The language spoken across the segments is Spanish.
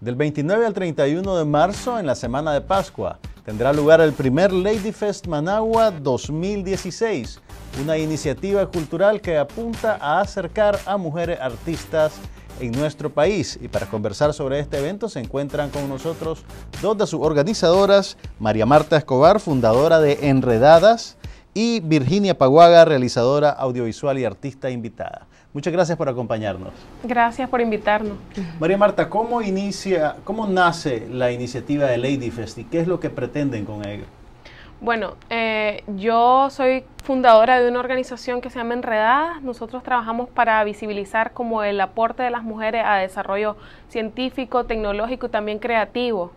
Del 29 al 31 de marzo, en la semana de Pascua, tendrá lugar el primer Ladyfest Managua 2016, una iniciativa cultural que apunta a acercar a mujeres artistas en nuestro país. Y para conversar sobre este evento se encuentran con nosotros dos de sus organizadoras, María Marta Escobar, fundadora de Enredadas, y Virginia Paguaga, realizadora audiovisual y artista invitada. Muchas gracias por acompañarnos. Gracias por invitarnos. María Marta, ¿cómo inicia, cómo nace la iniciativa de Ladyfest y qué es lo que pretenden con ello? Bueno, eh, yo soy fundadora de una organización que se llama Enredadas. Nosotros trabajamos para visibilizar como el aporte de las mujeres a desarrollo científico, tecnológico y también creativo.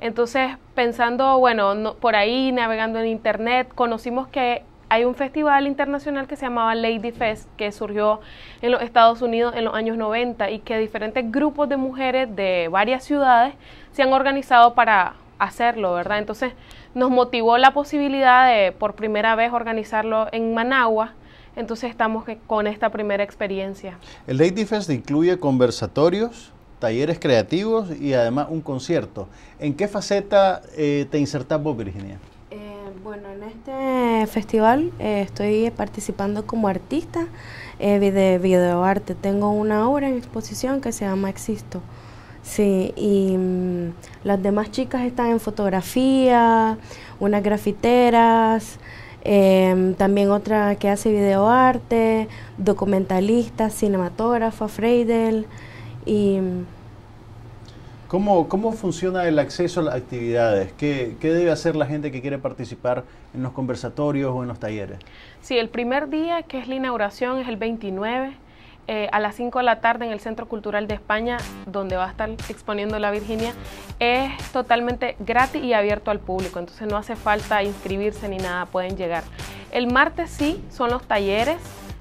Entonces, pensando, bueno, por ahí, navegando en internet, conocimos que hay un festival internacional que se llamaba Lady Fest, que surgió en los Estados Unidos en los años 90 y que diferentes grupos de mujeres de varias ciudades se han organizado para hacerlo, ¿verdad? Entonces nos motivó la posibilidad de por primera vez organizarlo en Managua. Entonces estamos con esta primera experiencia. ¿El Lady Fest incluye conversatorios? talleres creativos y además un concierto. ¿En qué faceta eh, te insertas vos, Virginia? Eh, bueno, en este festival eh, estoy participando como artista de videoarte. Tengo una obra en exposición que se llama Existo. Sí, y mm, las demás chicas están en fotografía, unas grafiteras, em, también otra que hace videoarte, documentalista, cinematógrafa, Freidel. Y, ¿Cómo, funciona el acceso a las actividades? ¿Qué, debe hacer la gente que quiere participar en los conversatorios o en los talleres? Sí, el primer día, que es la inauguración, es el 29, eh, a las 5 de la tarde en el Centro Cultural de España, donde va a estar exponiendo la Virginia, es totalmente gratis y abierto al público, entonces no hace falta inscribirse ni nada, pueden llegar. El martes sí, son los talleres,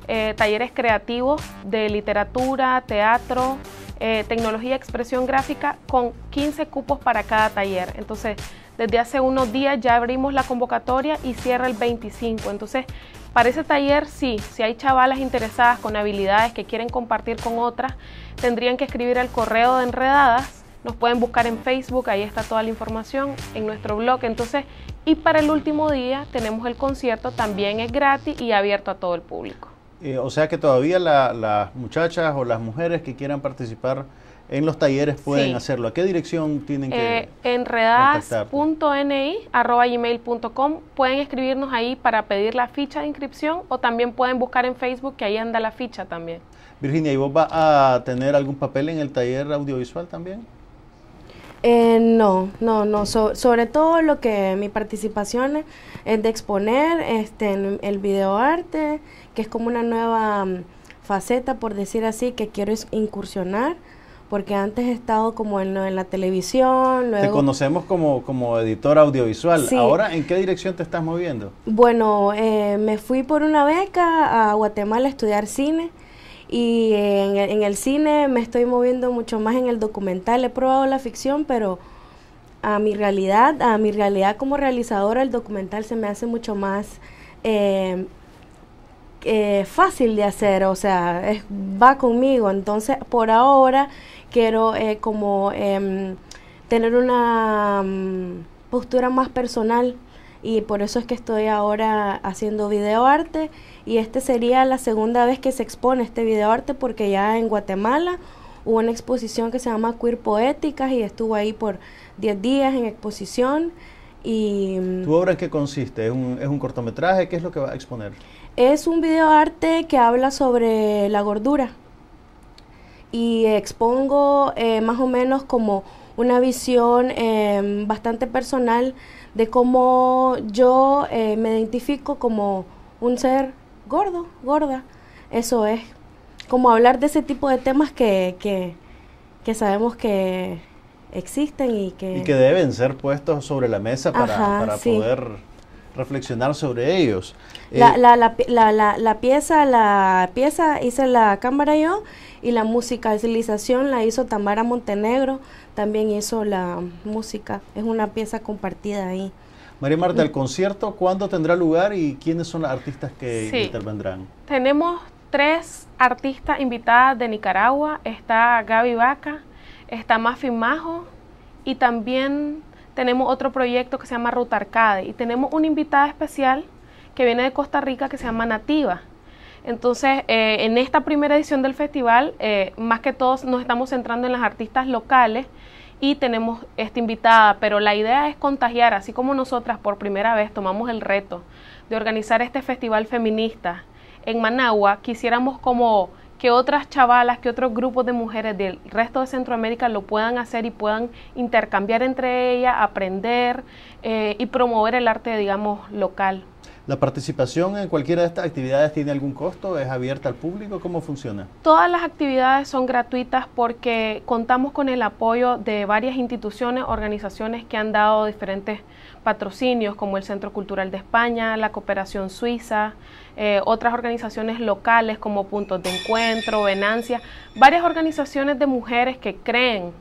eh, talleres creativos de literatura, teatro, eh, tecnología expresión gráfica con 15 cupos para cada taller. Entonces, desde hace unos días ya abrimos la convocatoria y cierra el 25. Entonces, para ese taller sí, si hay chavalas interesadas con habilidades que quieren compartir con otras, tendrían que escribir al correo de Enredadas. Nos pueden buscar en Facebook, ahí está toda la información, en nuestro blog. Entonces, y para el último día tenemos el concierto, también es gratis y abierto a todo el público. Eh, o sea que todavía las muchachas o las mujeres que quieran participar en los talleres pueden hacerlo. ¿A qué dirección tienen que eh, que enredadas.ni@gmail.com pueden escribirnos ahí para pedir la ficha de inscripción o también pueden buscar en Facebook que ahí anda la ficha también. Virginia, ¿y vos vas a tener algún papel en el taller audiovisual también? Eh, no, no, no. sobre todo lo que mi participación es de exponer este, el videoarte, que es como una nueva mm, faceta, por decir así, que quiero incursionar, porque antes he estado como en, la televisión. Te conocemos como, como editor audiovisual. Ahora, ¿en qué dirección te estás moviendo? Bueno, eh, me fui por una beca a Guatemala a estudiar cine y en, el cine me estoy moviendo mucho más en el documental. He probado la ficción, pero a mi realidad, a mi realidad como realizadora, el documental se me hace mucho más eh, eh, fácil de hacer, o sea, va conmigo. Entonces, por ahora quiero eh, como em, tener una mm, postura más personal y por eso es que estoy ahora haciendo videoarte y este sería la segunda vez que se expone este videoarte porque ya en Guatemala hubo una exposición que se llama Queer Poéticas y estuvo ahí por 10 días en exposición. Y, mm, ¿Tu obra en qué consiste? ¿Es un, cortometraje? ¿Qué es lo que va a exponer? Es un videoarte que habla sobre la gordura y expongo eh, más o menos como una visión em, bastante personal de cómo yo eh, me identifico como un ser gordo, gorda. Eso es, como hablar de ese tipo de temas que, que, que sabemos que existen y que... Y que deben ser puestos sobre la mesa para, para poder reflexionar sobre ellos. Eh, la, la, la, pieza, la pieza hice la cámara yo y la musicalización la hizo Tamara Montenegro, también hizo la música, es una pieza compartida ahí. María Marta, ¿el mm. concierto cuándo tendrá lugar y quiénes son las artistas que intervendrán? Tenemos tres artistas invitadas de Nicaragua, está Gaby Vaca, está Mafi Majo y también tenemos otro proyecto que se llama Ruta Arcade y tenemos una invitada especial que viene de Costa Rica que se llama Nativa. Entonces, eh, en esta primera edición del festival, eh, más que todos nos estamos centrando en las artistas locales y tenemos esta invitada, pero la idea es contagiar, así como nosotras por primera vez tomamos el reto de organizar este festival feminista en Managua, quisiéramos como que otras chavalas, que otros grupos de mujeres del resto de Centroamérica lo puedan hacer y puedan intercambiar entre ellas, aprender eh, y promover el arte, digamos, local. ¿La participación en cualquiera de estas actividades tiene algún costo? ¿Es abierta al público? ¿Cómo funciona? Todas las actividades son gratuitas porque contamos con el apoyo de varias instituciones, organizaciones que han dado diferentes patrocinios como el Centro Cultural de España, la Cooperación Suiza, eh, otras organizaciones locales como Puntos de Encuentro, Venancia, varias organizaciones de mujeres que creen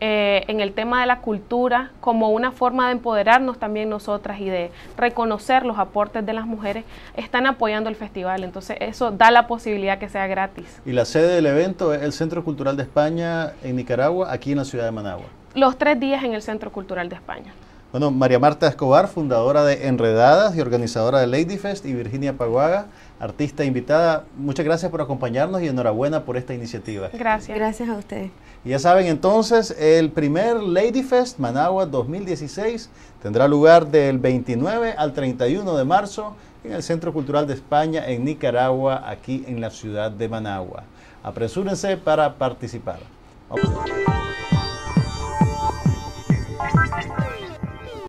eh, en el tema de la cultura como una forma de empoderarnos también nosotras y de reconocer los aportes de las mujeres, están apoyando el festival. Entonces eso da la posibilidad que sea gratis. Y la sede del evento es el Centro Cultural de España en Nicaragua, aquí en la ciudad de Managua. Los tres días en el Centro Cultural de España. Bueno, María Marta Escobar, fundadora de Enredadas y organizadora de LadyFest, y Virginia Paguaga, artista invitada. Muchas gracias por acompañarnos y enhorabuena por esta iniciativa. Gracias. Gracias a ustedes. Y ya saben, entonces, el primer LadyFest Managua 2016 tendrá lugar del 29 al 31 de marzo en el Centro Cultural de España en Nicaragua, aquí en la ciudad de Managua. Apresúrense para participar.